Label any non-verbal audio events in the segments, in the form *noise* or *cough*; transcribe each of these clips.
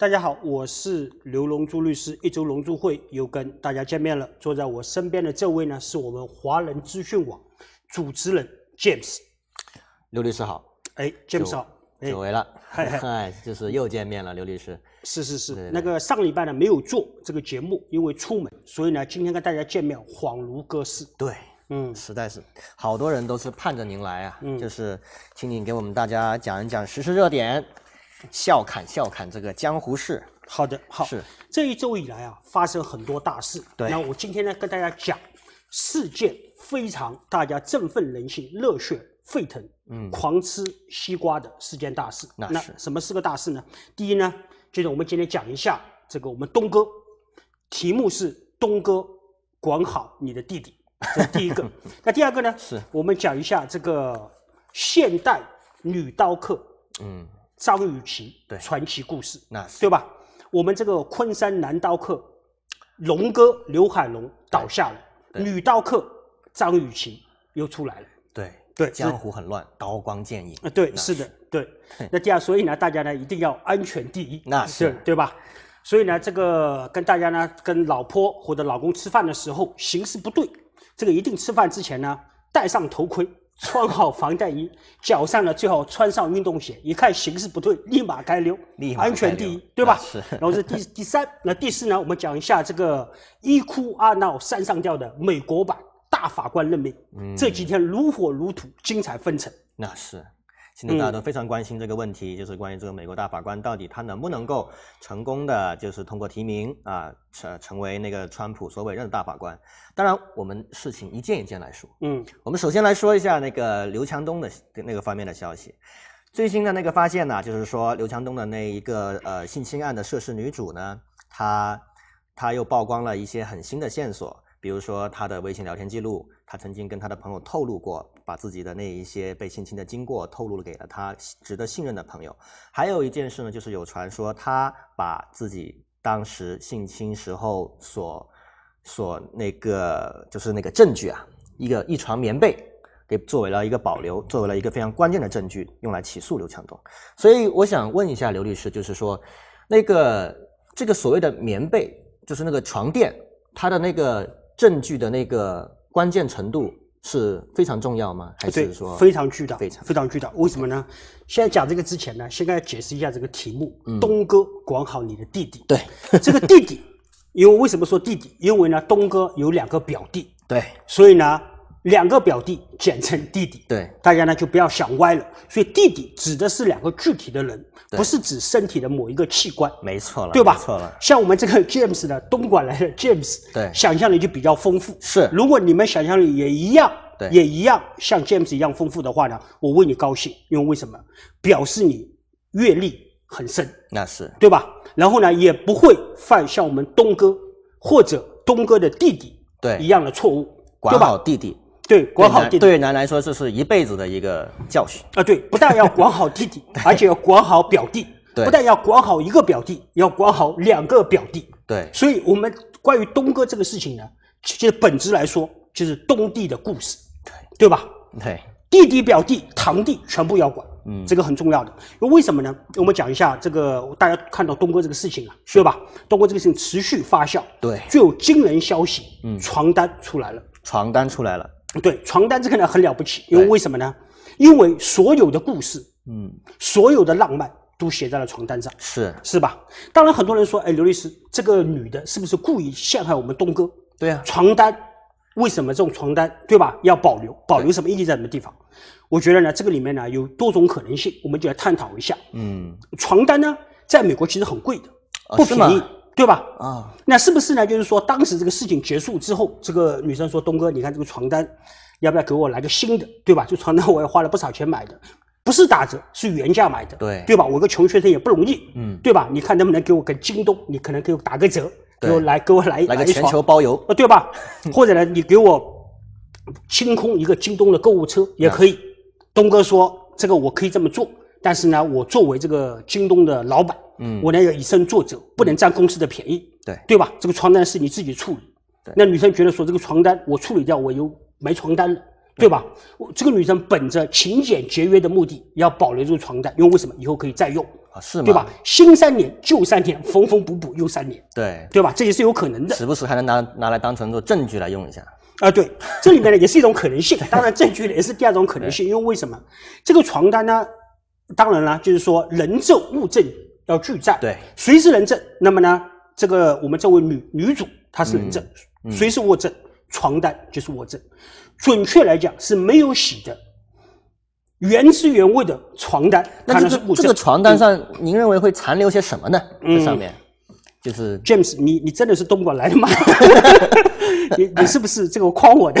大家好，我是刘龙珠律师。一周龙珠会又跟大家见面了。坐在我身边的这位呢，是我们华人资讯网主持人 James。刘律师好。哎，James 好，久违了。嗨嗨，*laughs* 就是又见面了，刘律师。是是是，那个上礼拜呢没有做这个节目，因为出门，所以呢今天跟大家见面，恍如隔世。对，嗯，实在是，好多人都是盼着您来啊，就是，请您给我们大家讲一讲时事热点。笑侃笑侃这个江湖事，好的好是这一周以来啊发生很多大事。对，那我今天呢跟大家讲，四件非常大家振奋人心，热血沸腾，嗯，狂吃西瓜的四件大事。那是什么四个大事呢？第一呢就是我们今天讲一下这个我们东哥，题目是东哥管好你的弟弟，这是第一个。*laughs* 那第二个呢是我们讲一下这个现代女刀客，嗯。张雨绮，传奇故事，那对吧？我们这个昆山男刀客龙哥刘海龙倒下了，女刀客张雨绮又出来了。对对，江湖很乱，刀光剑影。啊，对，是的，对。那第二，所以呢，大家呢一定要安全第一，那是对吧？所以呢，这个跟大家呢，跟老婆或者老公吃饭的时候，形式不对，这个一定吃饭之前呢，戴上头盔。穿好防弹衣，脚上呢最好穿上运动鞋。一看形势不对，立马该溜，安全第一，对吧？是。*laughs* 然后是第第三，那第四呢？我们讲一下这个一哭二闹三上吊的美国版大法官任命，这几天如火如荼，精彩纷呈。那是。现在大家都非常关心这个问题，就是关于这个美国大法官到底他能不能够成功的，就是通过提名啊成成为那个川普所委任的大法官。当然，我们事情一件一件来说。嗯，我们首先来说一下那个刘强东的那个方面的消息。最新的那个发现呢，就是说刘强东的那一个呃性侵案的涉事女主呢，她她又曝光了一些很新的线索，比如说她的微信聊天记录，她曾经跟她的朋友透露过。把自己的那一些被性侵的经过透露了给了他值得信任的朋友，还有一件事呢，就是有传说他把自己当时性侵时候所所那个就是那个证据啊，一个一床棉被给作为了一个保留，作为了一个非常关键的证据用来起诉刘强东。所以我想问一下刘律师，就是说那个这个所谓的棉被，就是那个床垫，它的那个证据的那个关键程度。是非常重要吗？还是说非常巨大？非常非常巨大。为什么呢？现在讲这个之前呢，先跟大家解释一下这个题目。东哥管好你的弟弟。对，这个弟弟，因为为什么说弟弟？因为呢，东哥有两个表弟。对，所以呢。两个表弟，简称弟弟。对，大家呢就不要想歪了。所以弟弟指的是两个具体的人，不是指身体的某一个器官。没错了，对吧？错了。像我们这个 James 呢，东莞来的 James，对，想象力就比较丰富。是，如果你们想象力也一样，也一样像 James 一样丰富的话呢，我为你高兴，因为为什么？表示你阅历很深，那是，对吧？然后呢，也不会犯像我们东哥或者东哥的弟弟对一样的错误，对吧？弟弟。对，管好弟，弟，对男来说，这是一辈子的一个教训啊！对，不但要管好弟弟，*laughs* 而且要管好表弟，*laughs* 对，不但要管好一个表弟，要管好两个表弟，对。所以我们关于东哥这个事情呢，其实本质来说就是东弟的故事，对，对吧？对，弟弟、表弟、堂弟全部要管，嗯，这个很重要的。因为为什么呢？我们讲一下这个，大家看到东哥这个事情啊，是吧？东哥这个事情持续发酵，对，就有惊人消息，嗯，床单出来了，床单出来了。对床单这个呢很了不起，因为为什么呢？因为所有的故事，嗯，所有的浪漫都写在了床单上，是是吧？当然很多人说，哎，刘律师，这个女的是不是故意陷害我们东哥？对啊，床单为什么这种床单对吧？要保留，保留什么意义在什么地方？我觉得呢，这个里面呢有多种可能性，我们就来探讨一下。嗯，床单呢，在美国其实很贵的，不便宜。对吧？啊，那是不是呢？就是说，当时这个事情结束之后，这个女生说：“东哥，你看这个床单，要不要给我来个新的？对吧？这床单，我也花了不少钱买的，不是打折，是原价买的。对，对吧？我个穷学生也不容易，嗯，对吧？你看能不能给我个京东，你可能给我打个折，给我来，给我来来个全球包邮，啊，对吧？*laughs* 或者呢，你给我清空一个京东的购物车也可以。东哥说这个我可以这么做，但是呢，我作为这个京东的老板。”嗯，我呢要以身作则，不能占公司的便宜，对对吧？这个床单是你自己处理，对。那女生觉得说这个床单我处理掉，我又没床单了，对吧？我这个女生本着勤俭节约的目的，要保留住床单，因为为什么？以后可以再用啊，是吗？对吧？新三年，旧三年，缝缝补补又三年，对对吧？这也是有可能的，时不时还能拿拿来当成做证据来用一下啊。对，这里面呢也是一种可能性，当然证据呢也是第二种可能性，因为为什么？这个床单呢，当然了，就是说人证物证。要拒证，对谁是人证？那么呢，这个我们这位女女主她是人证，谁是物证？床单就是物证，准确来讲是没有洗的，原汁原味的床单。那就是这个床单上，您认为会残留些什么呢？这上面，就是 James，你你真的是东莞来的吗？*laughs* 你你是不是这个诓我的？*laughs*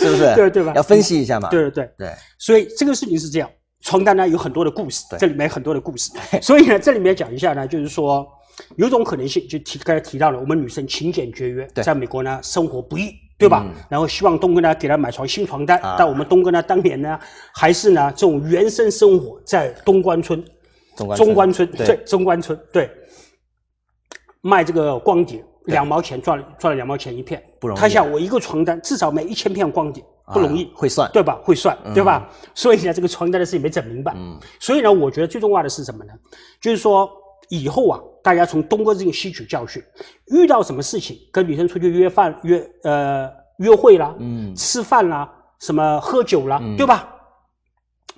是不是？对对吧？要分析一下嘛？对对对对。所以这个事情是这样。床单呢有很多的故事，这里面很多的故事，所以呢，这里面讲一下呢，就是说，有种可能性，就提刚才提到了，我们女生勤俭节约，在美国呢生活不易，对吧？然后希望东哥呢给他买床新床单，但我们东哥呢当年呢还是呢这种原生生活在中关村，中关村对中关村对，卖这个光碟两毛钱赚赚了两毛钱一片，他想我一个床单至少卖一千片光碟。不容易，会算对吧？会算对吧？所以呢，这个床单的事情没整明白。所以呢，我觉得最重要的是什么呢？就是说以后啊，大家从东哥这吸取教训，遇到什么事情，跟女生出去约饭、约呃约会啦，嗯，吃饭啦，什么喝酒啦，对吧？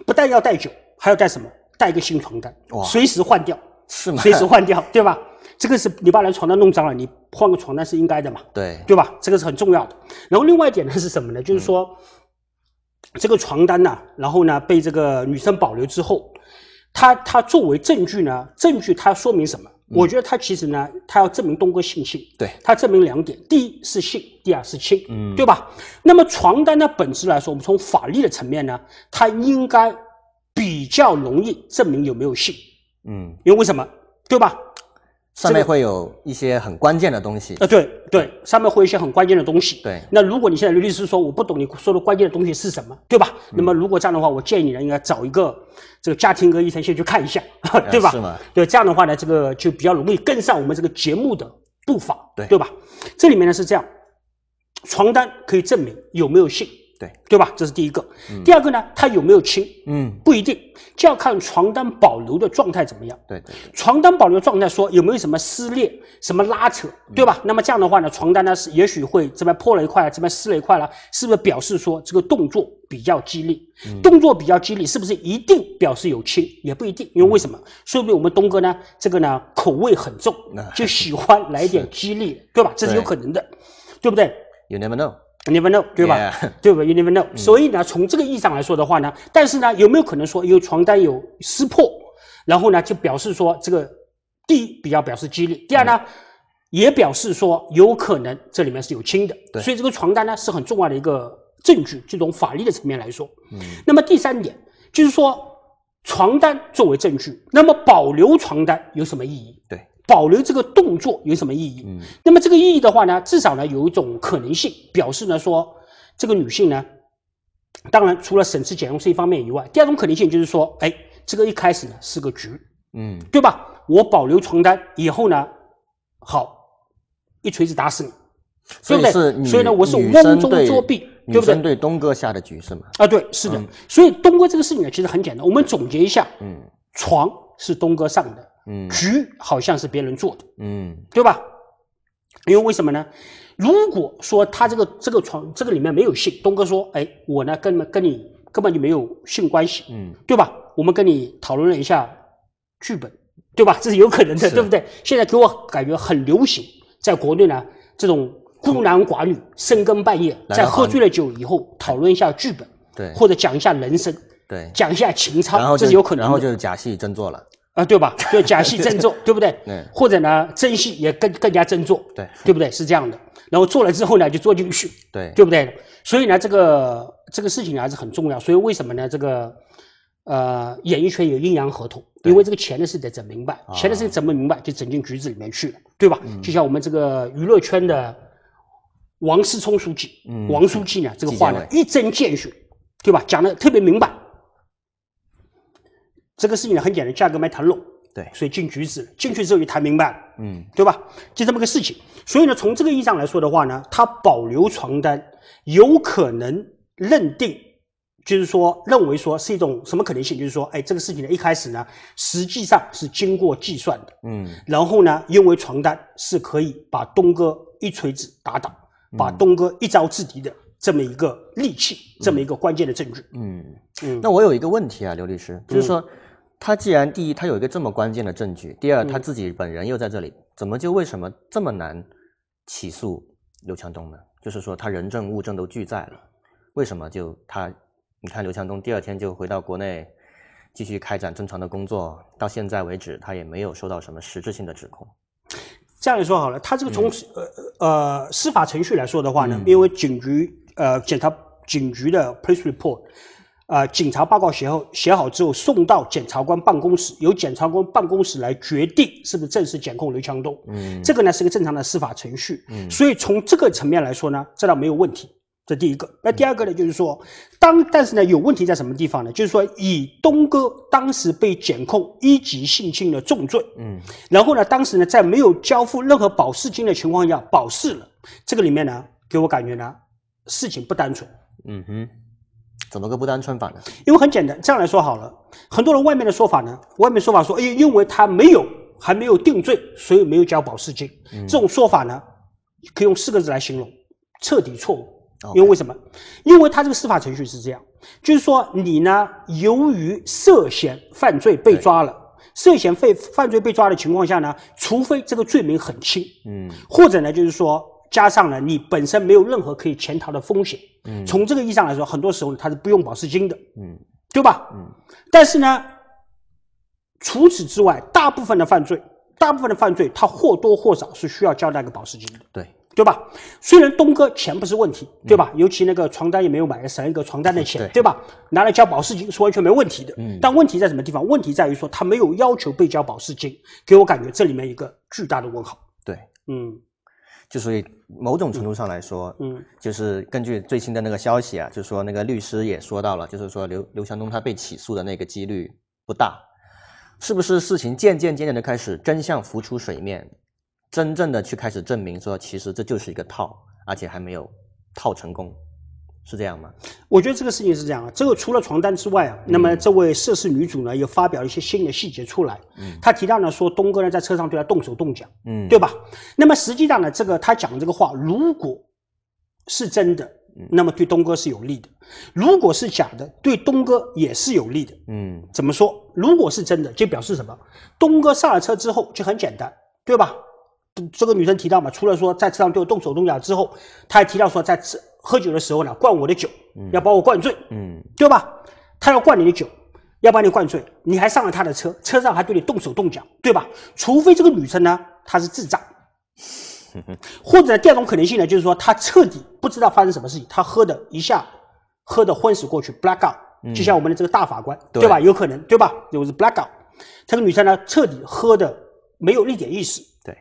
不但要带酒，还要带什么？带一个新床单，随时换掉。是吗？随时换掉，对吧？这个是你把人床单弄脏了，你换个床单是应该的嘛？对，对吧？这个是很重要的。然后另外一点呢是什么呢？就是说，这个床单呢，然后呢被这个女生保留之后，它它作为证据呢，证据它说明什么？我觉得它其实呢，它要证明东哥性侵。对，它证明两点：第一是性，第二是亲，嗯，对吧？那么床单的本质来说，我们从法律的层面呢，它应该比较容易证明有没有性。嗯，因为为什么，对吧？上面会有一些很关键的东西。呃，对对，上面会有一些很关键的东西。对，那如果你现在律师说我不懂你说的关键的东西是什么，对吧？那么如果这样的话，我建议你应该找一个这个家庭科医生先去看一下，*laughs* 对吧？是吗？对，这样的话呢，这个就比较容易跟上我们这个节目的步伐，对对吧？这里面呢是这样，床单可以证明有没有性。对对吧？这是第一个。第二个呢，它有没有轻？嗯，不一定，就要看床单保留的状态怎么样。对对。床单保留状态说有没有什么撕裂、什么拉扯，对吧？那么这样的话呢，床单呢是也许会这边破了一块，这边撕了一块了，是不是表示说这个动作比较激烈？嗯。动作比较激烈，是不是一定表示有轻？也不一定，因为为什么？说明我们东哥呢，这个呢口味很重，就喜欢来点激烈，对吧？这是有可能的，对不对？You never know. e v e know，对吧？*laughs* 对吧 e v e know，所以呢，从这个意义上来说的话呢，但是呢，有没有可能说，因为床单有撕破，然后呢，就表示说这个第一比较表示激烈，第二呢，也表示说有可能这里面是有轻的，所以这个床单呢是很重要的一个证据。就从法律的层面来说，嗯，那么第三点就是说，床单作为证据，那么保留床单有什么意义？对。保留这个动作有什么意义？嗯，那么这个意义的话呢，至少呢有一种可能性，表示呢说这个女性呢，当然除了省吃俭用这一方面以外，第二种可能性就是说，哎，这个一开始呢是个局，嗯，对吧？我保留床单以后呢，好，一锤子打死你，对不对？所以呢，我是瓮中捉鳖，对不对？对东哥下的局是吗？啊，对，是的。所以东哥这个事情呢，其实很简单，我们总结一下，嗯，床是东哥上的。嗯，局好像是别人做的，嗯，对吧？因为为什么呢？如果说他这个这个床这个里面没有性，东哥说，哎，我呢跟跟你根本就没有性关系，嗯，对吧？我们跟你讨论了一下剧本，对吧？这是有可能的，对不对？现在给我感觉很流行，在国内呢，这种孤男寡女深更半夜在喝醉了酒以后讨论一下剧本，对，或者讲一下人生，对，讲一下情操，这是有可能，然后就假戏真做了。啊，对吧？就假戏真做，*laughs* 对不对？对。或者呢，真戏也更更加真做，对对不对？是这样的。然后做了之后呢，就做进去，对对不对？所以呢，这个这个事情还是很重要。所以为什么呢？这个，呃，演艺圈有阴阳合同，因为这个钱的事得整明白。钱的事整不明白，就整进局子里面去了，对吧？就像我们这个娱乐圈的王思聪书记，王书记呢，这个话呢一针见血，对吧？讲的特别明白。这个事情呢很简单，价格没谈拢，对，所以进局子进去之后就谈明白了，嗯，对吧？就这么个事情。所以呢，从这个意义上来说的话呢，他保留床单，有可能认定，就是说认为说是一种什么可能性？就是说，哎，这个事情呢一开始呢实际上是经过计算的，嗯，然后呢，因为床单是可以把东哥一锤子打倒，把东哥一招制敌的这么一个利器，这么一个关键的证据。嗯嗯，那我有一个问题啊，刘律师，就是说。他既然第一，他有一个这么关键的证据；第二，他自己本人又在这里，怎么就为什么这么难起诉刘强东呢？就是说，他人证物证都俱在了，为什么就他？你看，刘强东第二天就回到国内，继续开展正常的工作，到现在为止，他也没有收到什么实质性的指控。这样说好了，他这个从呃呃司法程序来说的话呢，因为警局呃检查警局的 police report。啊，警察报告写好写好之后，送到检察官办公室，由检察官办公室来决定是不是正式检控刘强东。嗯，这个呢是个正常的司法程序。嗯，所以从这个层面来说呢，这倒没有问题。这第一个。那第二个呢，就是说，当但是呢有问题在什么地方呢？就是说，以东哥当时被检控一级性侵的重罪。嗯，然后呢，当时呢在没有交付任何保释金的情况下保释了，这个里面呢给我感觉呢事情不单纯。嗯哼。怎么个不单纯法呢？因为很简单，这样来说好了。很多人外面的说法呢，外面说法说，哎，因为他没有还没有定罪，所以没有交保释金。这种说法呢，可以用四个字来形容：彻底错误。因为为什么？因为他这个司法程序是这样，就是说你呢，由于涉嫌犯罪被抓了，涉嫌犯犯罪被抓的情况下呢，除非这个罪名很轻，嗯，或者呢，就是说。加上呢，你本身没有任何可以潜逃的风险，嗯，从这个意义上来说，很多时候他是不用保释金的，嗯，对吧？嗯，但是呢，除此之外，大部分的犯罪，大部分的犯罪，他或多或少是需要交那个保释金的，对，对吧？虽然东哥钱不是问题，对吧？尤其那个床单也没有买，省一个床单的钱，对吧？拿来交保释金是完全没问题的，嗯，但问题在什么地方？问题在于说他没有要求被交保释金，给我感觉这里面一个巨大的问号，对，嗯。就所以某种程度上来说，嗯，就是根据最新的那个消息啊，就是说那个律师也说到了，就是说刘刘强东他被起诉的那个几率不大，是不是事情渐渐渐渐的开始真相浮出水面，真正的去开始证明说其实这就是一个套，而且还没有套成功。是这样吗？我觉得这个事情是这样啊。这个除了床单之外啊，那么这位涉事女主呢，又发表了一些新的细节出来。嗯，她提到呢，说东哥呢在车上对她动手动脚，嗯，对吧？那么实际上呢，这个她讲这个话，如果是真的，那么对东哥是有利的；如果是假的，对东哥也是有利的。嗯，怎么说？如果是真的，就表示什么？东哥上了车之后就很简单，对吧？这个女生提到嘛，除了说在车上对我动手动脚之后，她还提到说在车。喝酒的时候呢，灌我的酒，要把我灌醉，嗯，对吧？他要灌你的酒，要把你灌醉，你还上了他的车，车上还对你动手动脚，对吧？除非这个女生呢，她是智障，*laughs* 或者第二种可能性呢，就是说她彻底不知道发生什么事情，她喝的一下喝的昏死过去，blackout，就像我们的这个大法官，对吧？有可能，对吧？有是 blackout，这个女生呢，彻底喝的没有一点意识，对，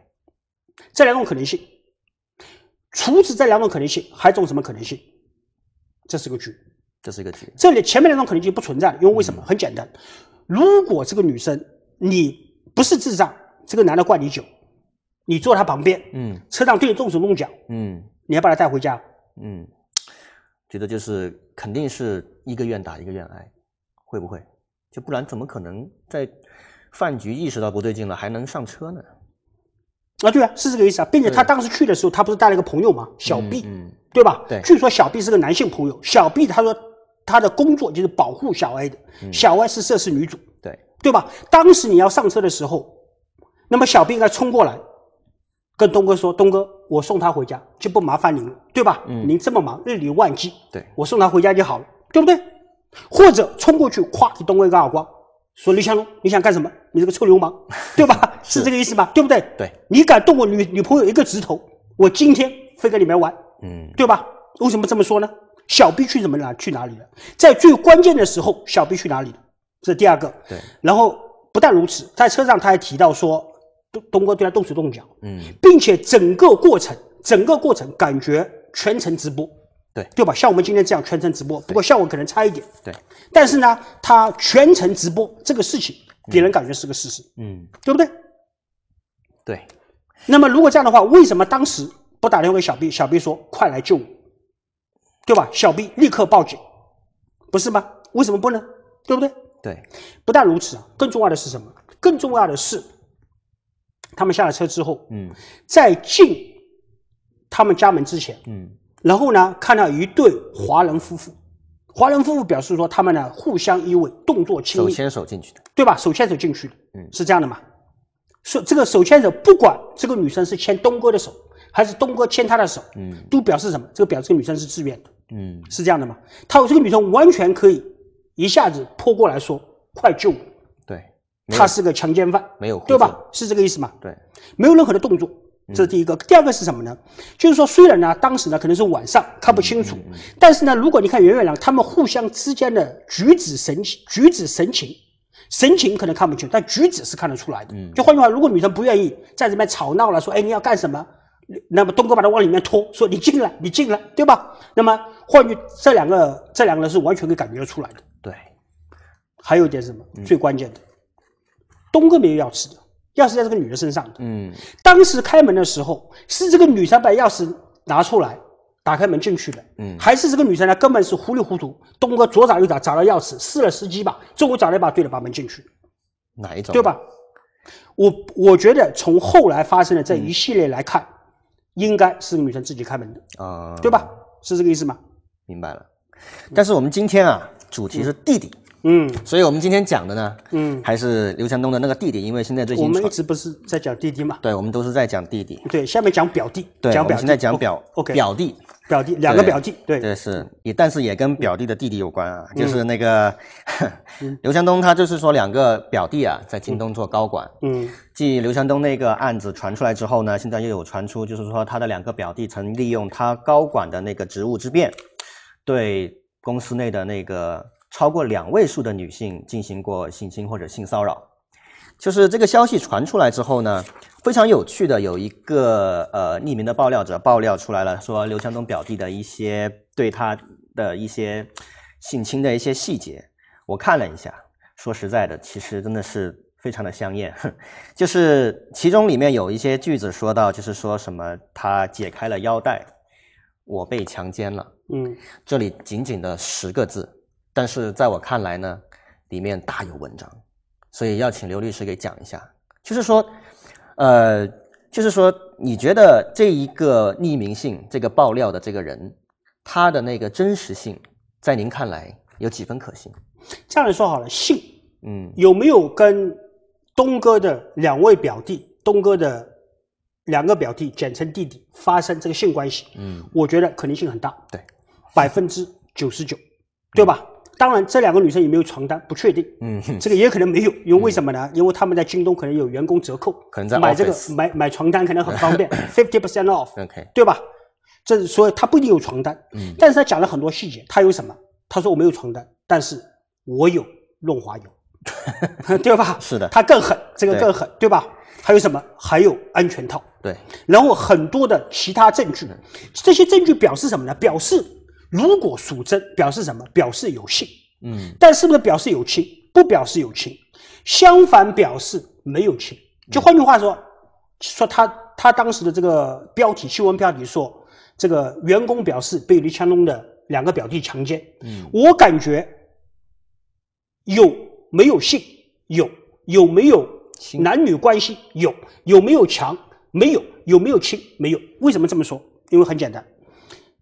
这两种可能性。除此这两种可能性，还种什么可能性？这是个局，这是一个局。这里前面两种可能性不存在，因为为什么？很简单，如果这个女生你不是智障，这个男的灌你酒，你坐他旁边，嗯，车上对你动手动脚，嗯，你还把他带回家，嗯，觉得就是肯定是一个愿打一个愿挨，会不会？就不然怎么可能在饭局意识到不对劲了还能上车呢？啊，对啊，是这个意思啊，并且他当时去的时候，他不是带了一个朋友吗？小 B，对吧？对，据说小 B 是个男性朋友。小 B 他说他的工作就是保护小 A 的，小 A 是涉事女主，对对吧？当时你要上车的时候，那么小 B 应该冲过来，跟东哥说：“东哥，我送他回家，就不麻烦您了，对吧？您这么忙，日理万机，对我送他回家就好了，对不对？或者冲过去，夸给东哥一个耳光，说刘强东，你想干什么？你这个臭流氓，对吧？”是这个意思吗？对不对？对，你敢动我女女朋友一个指头，我今天非跟你们玩，嗯，对吧？为什么这么说呢？小 B 去怎么了？去哪里了？在最关键的时候，小 B 去哪里了？这是第二个。对，然后不但如此，在车上他还提到说东东哥对他动手动脚，嗯，并且整个过程，整个过程感觉全程直播，对，对吧？像我们今天这样全程直播，不过效果可能差一点，对。但是呢，他全程直播这个事情，别人感觉是个事实，嗯，对不对？对，那么如果这样的话，为什么当时不打电话给小 B？小 B 说：“快来救我，对吧？”小 B 立刻报警，不是吗？为什么不呢？对不对？对，不但如此啊，更重要的是什么？更重要的是，他们下了车之后，嗯，在进他们家门之前，嗯，然后呢，看到一对华人夫妇，华人夫妇表示说，他们呢互相依偎，动作轻，手牵手进去的，对吧？手牵手进去的，嗯，是这样的嘛？说这个手牵手，不管这个女生是牵东哥的手，还是东哥牵她的手，嗯，都表示什么？这个表示这个女生是自愿的，嗯，是这样的吗？他这个女生完全可以一下子扑过来说：“快救我！”对，他是个强奸犯，没有，对吧？是这个意思吗？对，没有任何的动作，这是第一个。第二个是什么呢？就是说，虽然呢，当时呢可能是晚上看不清楚，但是呢，如果你看袁远良他们互相之间的举止神举止神情。神情可能看不清，但举止是看得出来的。嗯，就换句话，如果女生不愿意在里面吵闹了，说：“哎，你要干什么？”那么东哥把她往里面拖，说：“你进来，你进来，对吧？”那么，换句这两个这两个人是完全可以感觉出来的。对，还有一点什么最关键的？东哥没有钥匙的，钥匙在这个女的身上。嗯，当时开门的时候，是这个女生把钥匙拿出来。打开门进去了，嗯，还是这个女生呢？根本是糊里糊涂。东哥左找右找，找了钥匙试了十几把，最后找了一把，对了，把门进去，哪一种对吧？我我觉得从后来发生的这一系列来看，应该是女生自己开门的啊，对吧？是这个意思吗？明白了。但是我们今天啊，主题是弟弟。嗯，所以我们今天讲的呢，嗯，还是刘强东的那个弟弟，因为现在最近我们一直不是在讲弟弟嘛，对，我们都是在讲弟弟。对，下面讲表弟，讲表，现在讲表，OK，表弟，表弟，两个表弟，对，对是也，但是也跟表弟的弟弟有关啊，就是那个 *laughs* 刘强东，他就是说两个表弟啊，在京东做高管，嗯，继刘强东那个案子传出来之后呢，现在又有传出，就是说他的两个表弟曾利用他高管的那个职务之便，对公司内的那个。超过两位数的女性进行过性侵或者性骚扰，就是这个消息传出来之后呢，非常有趣的有一个呃匿名的爆料者爆料出来了，说刘强东表弟的一些对他的一些性侵的一些细节，我看了一下，说实在的，其实真的是非常的香艳，*laughs* 就是其中里面有一些句子说到，就是说什么他解开了腰带，我被强奸了，嗯，这里仅仅的十个字。但是在我看来呢，里面大有文章，所以要请刘律师给讲一下。就是说，呃，就是说，你觉得这一个匿名信，这个爆料的这个人，他的那个真实性，在您看来有几分可信？这样说好了，信，嗯，有没有跟东哥的两位表弟，东哥的两个表弟，简称弟弟，发生这个性关系？嗯，我觉得可能性很大，对，百分之九十九，对吧？当然，这两个女生有没有床单不确定。嗯，这个也可能没有，*laughs* 因为为什么呢？因为他们在京东可能有员工折扣，可能在买这个买买床单可能很方便，*laughs* fifty percent off，对吧？这是所以他不一定有床单，但是他讲了很多细节。他有什么？他说我没有床单，但是我有润滑油，*laughs* 对吧？是的，他更狠，这个更狠，对吧？还有什么？还有安全套。对，然后很多的其他证据，这些证据表示什么呢？表示。如果属真，表示什么？表示有性，嗯，但是不是表示有亲？不表示有亲，相反表示没有亲。就换句话说，说他他当时的这个标题新闻标题说，这个员工表示被李强东的两个表弟强奸，嗯，我感觉有没有性？有，有没有男女关系？有，有没有强？没有，有没有亲？没有。为什么这么说？因为很简单。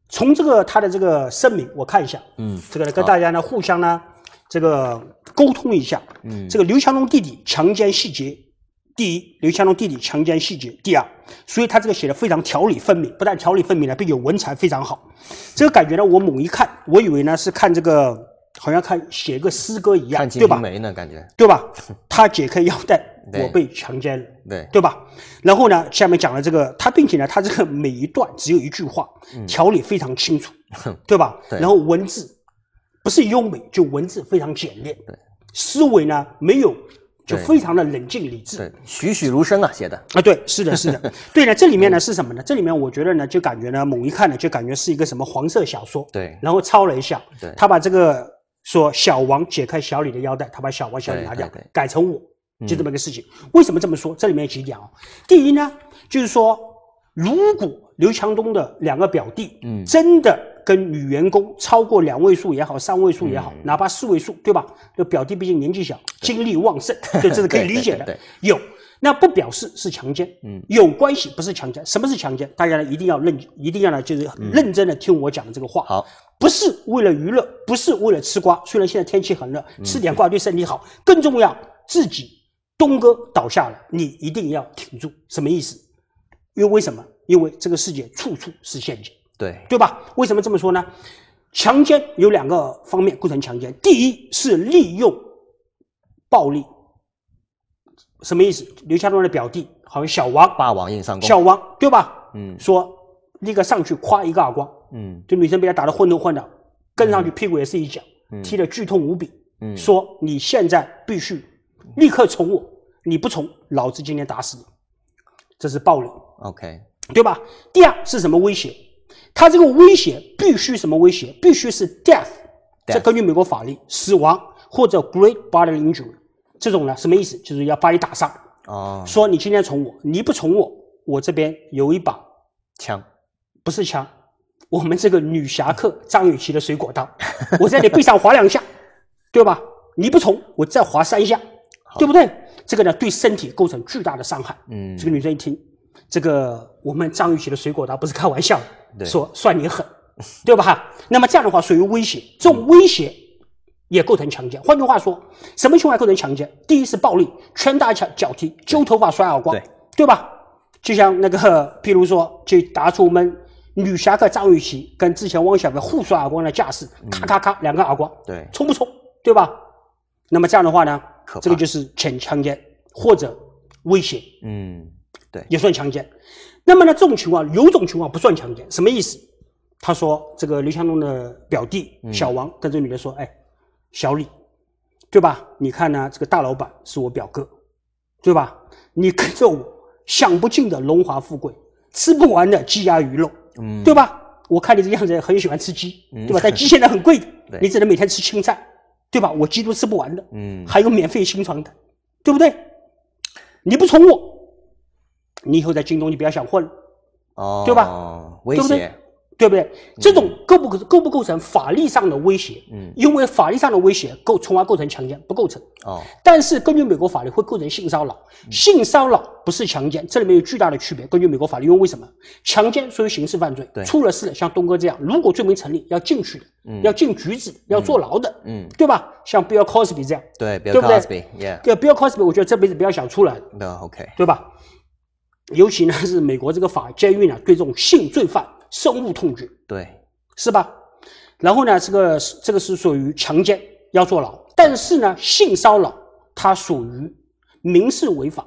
从这个他的这个声明，我看一下，嗯，这个跟大家呢互相呢，这个沟通一下，嗯，这个刘强东弟弟强奸细节，第一，刘强东弟弟强奸细节，第二，所以他这个写的非常条理分明，不但条理分明呢，并且文采非常好，这个感觉呢，我猛一看，我以为呢是看这个。好像看写个诗歌一样，对吧？没呢，感觉对吧？他解开腰带，*laughs* 我被强奸了，对对吧？然后呢，下面讲了这个，他并且呢，他这个每一段只有一句话，条理非常清楚，对吧？对。然后文字不是优美，就文字非常简练，对。思维呢没有，就非常的冷静理智，栩栩如生啊，写的啊，对，是的，是的。*laughs* 对呢，这里面呢是什么呢？这里面我觉得呢，就感觉呢，猛一看呢，就感觉是一个什么黄色小说，对。然后抄了一下，对。他把这个。说小王解开小李的腰带，他把小王、小李拿掉，改成我，就这么一个事情。为什么这么说？这里面有几点哦。第一呢，就是说，如果刘强东的两个表弟，嗯，真的跟女员工超过两位数也好，三位数也好，哪怕四位数，对吧？那表弟毕竟年纪小，精力旺盛，对，*laughs* 这是可以理解的。有。那不表示是强奸，嗯，有关系不是强奸。什么是强奸？大家呢一定要认，一定要呢就是认真的听我讲的这个话。好，不是为了娱乐，不是为了吃瓜。虽然现在天气很热，吃点瓜对身体好。更重要，自己东哥倒下了，你一定要挺住。什么意思？因为为什么？因为这个世界处处是陷阱，对对吧？为什么这么说呢？强奸有两个方面构成强奸，第一是利用暴力。什么意思？刘强东的表弟，好像小王，霸王硬上弓，小王对吧？嗯，说立刻上去，夸一个耳光，嗯，就女生被他打得混混的，跟上去屁股也是一脚，踢得剧痛无比，嗯，说你现在必须立刻从我，你不从，老子今天打死你，这是暴力，OK，对吧？第二是什么威胁？他这个威胁必须什么威胁？必须是 death，这根据美国法律，死亡或者 great bodily injury。这种呢，什么意思？就是要把你打伤啊！说你今天从我，你不从我，我这边有一把枪，不是枪，我们这个女侠客张雨绮的水果刀，*laughs* 我在你背上划两下，对吧？你不从，我，再划三下，对不对？这个呢，对身体构成巨大的伤害。嗯，这个女生一听，这个我们张雨绮的水果刀不是开玩笑的，说算你狠，对吧？哈，那么这样的话属于威胁，这种威胁。也构成强奸。换句话说，什么情况构成强奸？第一是暴力，拳打脚脚踢、揪头发、甩耳光，对对吧？就像那个，比 *laughs* 如说，就打出我们女侠客张雨绮跟之前汪小菲互甩耳光的架势，咔咔咔，两个耳光，对，冲不冲？对吧？那么这样的话呢，这个就是潜强奸或者威胁，嗯，对，也算强奸。那么呢，这种情况有种情况不算强奸，什么意思？他说，这个刘强东的表弟小王跟这女的说，哎。小李，对吧？你看呢？这个大老板是我表哥，对吧？你跟着我，享不尽的荣华富贵，吃不完的鸡鸭鱼肉，嗯，对吧？我看你这个样子很喜欢吃鸡，对吧？但 *laughs* 鸡现在很贵，你只能每天吃青菜，对吧？我鸡都吃不完的，嗯，还有免费新床的，对不对？你不从我，你以后在京东你不要想混了，哦，对吧？哦，对不对？对不对？这种构不构构不构成法律上的威胁？嗯，因为法律上的威胁构，从而构成强奸，不构成哦，但是根据美国法律会构成性骚扰，性骚扰不是强奸，这里面有巨大的区别。根据美国法律，因为为什么强奸属于刑事犯罪？对，出了事的像东哥这样，如果罪名成立，要进去的，嗯、要进局子，要坐牢的，嗯，对吧？像 Bill Cosby 这样，对，对不对？Yeah，Bill Cosby，我觉得这辈子不要想出来。No，OK，对吧？尤其呢是美国这个法监狱呢，对这种性罪犯。深恶痛绝，对，是吧？然后呢，这个这个是属于强奸，要坐牢。但是呢，性骚扰它属于民事违法。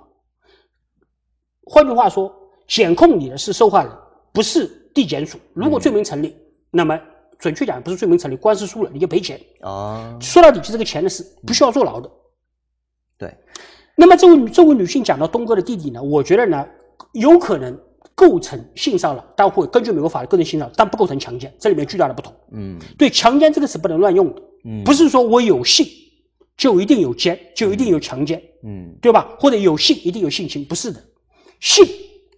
换句话说，检控你的是受害人，不是地检署。如果罪名成立，那么准确讲不是罪名成立，官司输了你就赔钱啊。说到底，就这个钱的事，不需要坐牢的。对。那么这位这位女性讲到东哥的弟弟呢，我觉得呢，有可能。构成性上了，但会根据美国法律构成性上，但不构成强奸，这里面巨大的不同。嗯，对，强奸这个词不能乱用的，嗯，不是说我有性就一定有奸，就一定有强奸，嗯，对吧？或者有性一定有性侵，不是的，性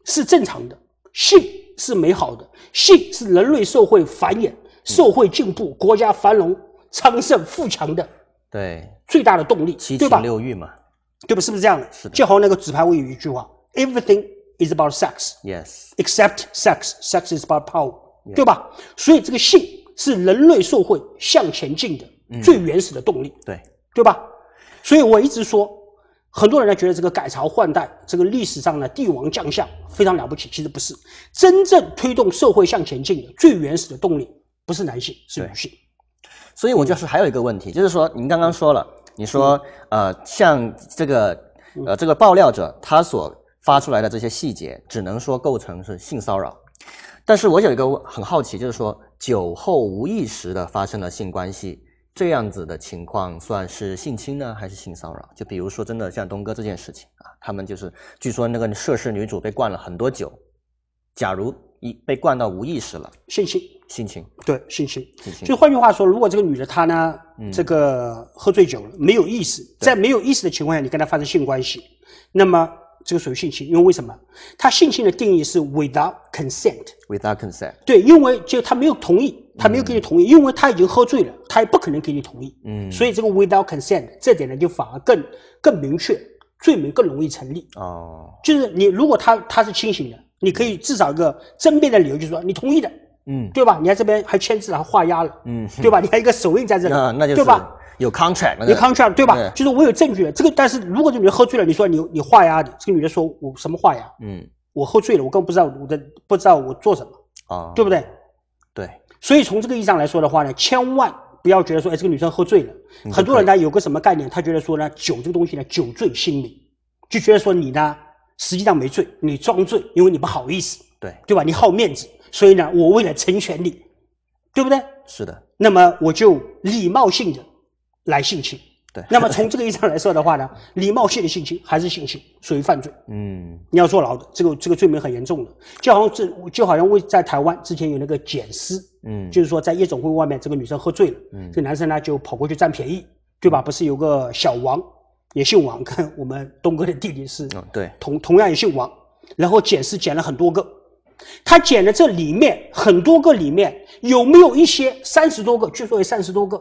是正常的，性是美好的，性是人类社会繁衍、社会进步、国家繁荣昌盛、富强的，对最大的动力，七情六欲嘛，对吧？是不是这样的？就好那个纸牌屋有一句话：Everything。Is about sex. Yes. Except sex. Sex is about power. 对吧？所以这个性是人类社会向前进的最原始的动力。对，对吧？所以我一直说，很多人呢觉得这个改朝换代，这个历史上呢帝王将相非常了不起，其实不是真正推动社会向前进的最原始的动力，不是男性，是女性。所以我就是还有一个问题，就是说您刚刚说了，你说呃，像这个呃，这个爆料者他所。发出来的这些细节，只能说构成是性骚扰。但是我有一个很好奇，就是说酒后无意识的发生了性关系，这样子的情况算是性侵呢，还是性骚扰？就比如说真的像东哥这件事情啊，他们就是据说那个涉事女主被灌了很多酒，假如一被灌到无意识了，性侵，性侵，对，性侵，性侵。就换句话说，如果这个女的她呢，这个喝醉酒了没有意识，在没有意识的情况下，你跟她发生性关系，那么。这个属于性侵，因为为什么？他性侵的定义是 without consent。without consent。对，因为就他没有同意，他没有给你同意，因为他已经喝醉了，他也不可能给你同意。嗯，所以这个 without consent，这点呢就反而更更明确，罪名更容易成立。哦，就是你如果他他是清醒的，你可以至少一个争辩的理由，就是说你同意的，嗯，对吧？你看这边还签字，还画押了，嗯，对吧？你还一个手印在这里，对吧？有 contract，有 contract，对吧？就是我有证据。这个，但是如果这女的喝醉了，你说你你画呀，这个女的说我什么画呀？嗯，我喝醉了，我更不知道我的不知道我做什么啊，对不对？对。所以从这个意义上来说的话呢，千万不要觉得说，哎，这个女生喝醉了。很多人呢有个什么概念，他觉得说呢，酒这个东西呢，酒醉心理，就觉得说你呢实际上没醉，你装醉，因为你不好意思，对对吧？你好面子，所以呢，我为了成全你，对不对？是的。那么我就礼貌性的。来性侵，对。那么从这个意义上来说的话呢，*laughs* 礼貌性的性侵还是性侵，属于犯罪。嗯，你要坐牢的，这个这个罪名很严重的。就好像这，就好像为在台湾之前有那个检尸，嗯，就是说在夜总会外面，这个女生喝醉了，嗯，这男生呢就跑过去占便宜，对吧？不是有个小王，也姓王，*laughs* 跟我们东哥的弟弟是，对，同同样也姓王，然后检尸检了很多个，他检的这里面很多个里面有没有一些三十多个，据说有三十多个。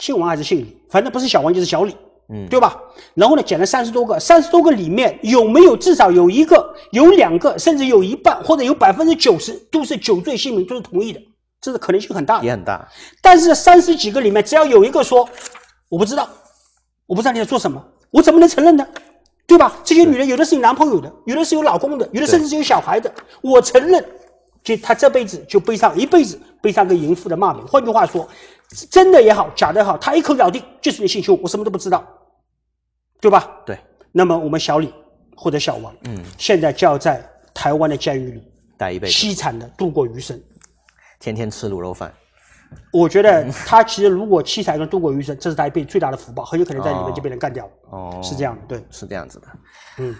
姓王还是姓李，反正不是小王就是小李，嗯，对吧？然后呢，捡了三十多个，三十多个里面有没有至少有一个、有两个，甚至有一半或者有百分之九十都是酒醉姓名，都是同意的，这是可能性很大，也很大。但是三十几个里面，只要有一个说我不知道，我不知道你在做什么，我怎么能承认呢？对吧？这些女人有的是男朋友的，有的是有老公的，有的甚至是有孩的。我承认，就她这辈子就背上一辈子背上个淫妇的骂名。换句话说。真的也好，假的也好，他一口咬定就是你姓邱，我什么都不知道，对吧？对。那么我们小李或者小王，嗯，现在就要在台湾的监狱里待一辈子，凄惨的度过余生，天天吃卤肉饭。我觉得他其实如果凄惨的度过余生，这是他一辈子最大的福报，很有可能在里面就被人干掉了。哦，是这样的，对，是这样子的。嗯，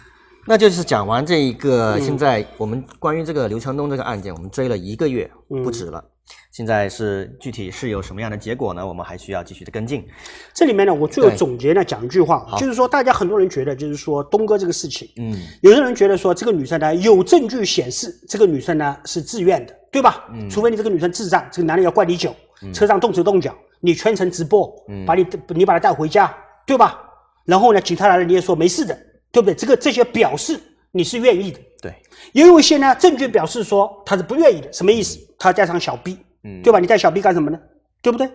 那就是讲完这一个，现在我们关于这个刘强东这个案件，我们追了一个月不止了。现在是具体是有什么样的结果呢？我们还需要继续的跟进。这里面呢，我最后总结呢讲一句话，就是说，大家很多人觉得，就是说东哥这个事情，嗯，有的人觉得说这个女生呢有证据显示这个女生呢是自愿的，对吧？嗯，除非你这个女生智障，这个男的要灌你酒，车上动手动脚，你全程直播，嗯，把你你把她带回家，对吧？然后呢，警察来了你也说没事的，对不对？这个这些表示。你是愿意的，对。也有一些呢，证据表示说他是不愿意的，什么意思？他带上小 B，嗯，对吧？你带小 B 干什么呢？对不对？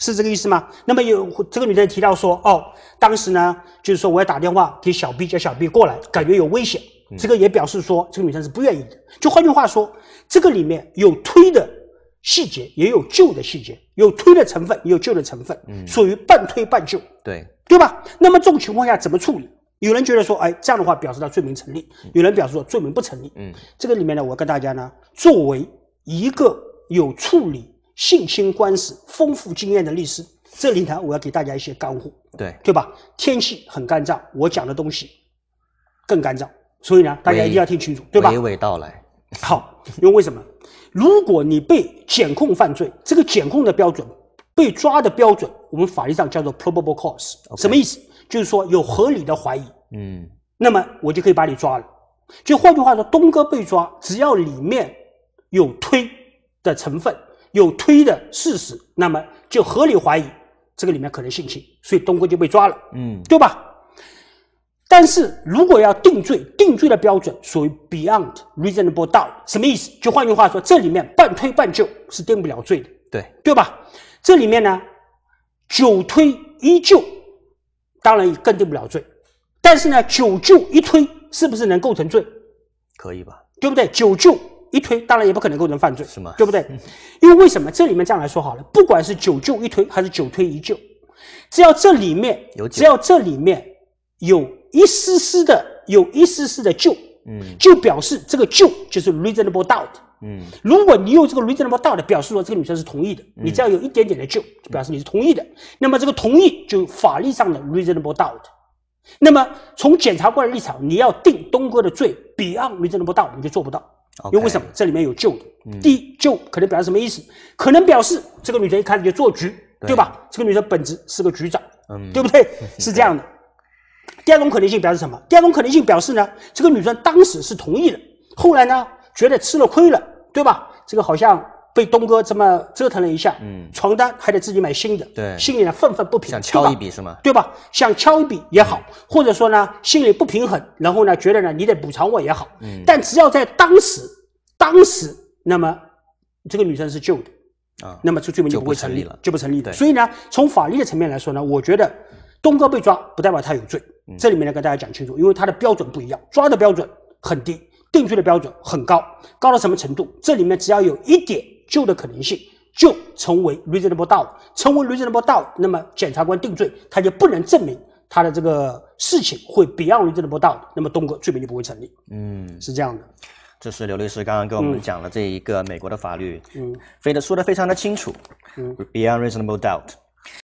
是这个意思吗？那么有这个女的提到说，哦，当时呢，就是说我要打电话给小 B，叫小 B 过来，感觉有危险。这个也表示说这个女生是不愿意的。就换句话说，这个里面有推的细节，也有救的细节，有推的成分，也有救的成分，嗯，属于半推半就，对，对吧？那么这种情况下怎么处理？有人觉得说，哎，这样的话表示他罪名成立；有人表示说罪名不成立。嗯，这个里面呢，我跟大家呢，作为一个有处理性侵官司丰富经验的律师，这里呢，我要给大家一些干货。对，对吧？天气很干燥，我讲的东西更干燥，所以呢，大家一定要听清楚，对吧？娓娓道来。*laughs* 好，因为为什么？如果你被检控犯罪，这个检控的标准，被抓的标准，我们法律上叫做 probable cause，什么意思？就是说有合理的怀疑，嗯，那么我就可以把你抓了。就换句话说，东哥被抓，只要里面有推的成分，有推的事实，那么就合理怀疑这个里面可能性息，所以东哥就被抓了，嗯，对吧？但是如果要定罪，定罪的标准属于 beyond reasonable doubt，什么意思？就换句话说，这里面半推半就，是定不了罪的，对对吧？这里面呢，久推依旧。当然也更定不了罪，但是呢，久救一推是不是能构成罪？可以吧，对不对？久救一推，当然也不可能构成犯罪，是吗？对不对？*laughs* 因为为什么？这里面这样来说好了，不管是久救一推还是久推一救，只要这里面，只要这里面有一丝丝的，有一丝丝的救，嗯，就表示这个救就是 reasonable doubt。嗯，如果你用这个 reasonable doubt 表示说这个女生是同意的，你只要有一点点的旧，就表示你是同意的。那么这个同意就法律上的 reasonable doubt。那么从检察官的立场，你要定东哥的罪，Beyond reasonable doubt，你就做不到，因为为什么？这里面有旧的。第一旧可能表示什么意思？可能表示这个女生一开始就做局，对吧？这个女生本质是个局长，对不对？*laughs* 是这样的。第二种可能性表示什么？第二种可能性表示呢，这个女生当时是同意的，后来呢，觉得吃了亏了。对吧？这个好像被东哥这么折腾了一下，床单还得自己买新的，对，心里呢愤愤不平，想敲一笔是吗？对吧？想敲一笔也好，或者说呢，心里不平衡，然后呢，觉得呢，你得补偿我也好。嗯。但只要在当时，当时那么这个女生是旧的啊，那么这罪名就不会成立了，就不成立的。所以呢，从法律的层面来说呢，我觉得东哥被抓不代表他有罪。这里面呢，跟大家讲清楚，因为他的标准不一样，抓的标准很低。定罪的标准很高，高到什么程度？这里面只要有一点旧的可能性，就成为 reasonable doubt，成为 reasonable doubt，那么检察官定罪他就不能证明他的这个事情会 beyond reasonable doubt，那么东哥罪名就不会成立。嗯，是这样的。这是刘律师刚刚跟我们讲了这一个美国的法律，嗯，非得说的非常的清楚，嗯，beyond reasonable doubt。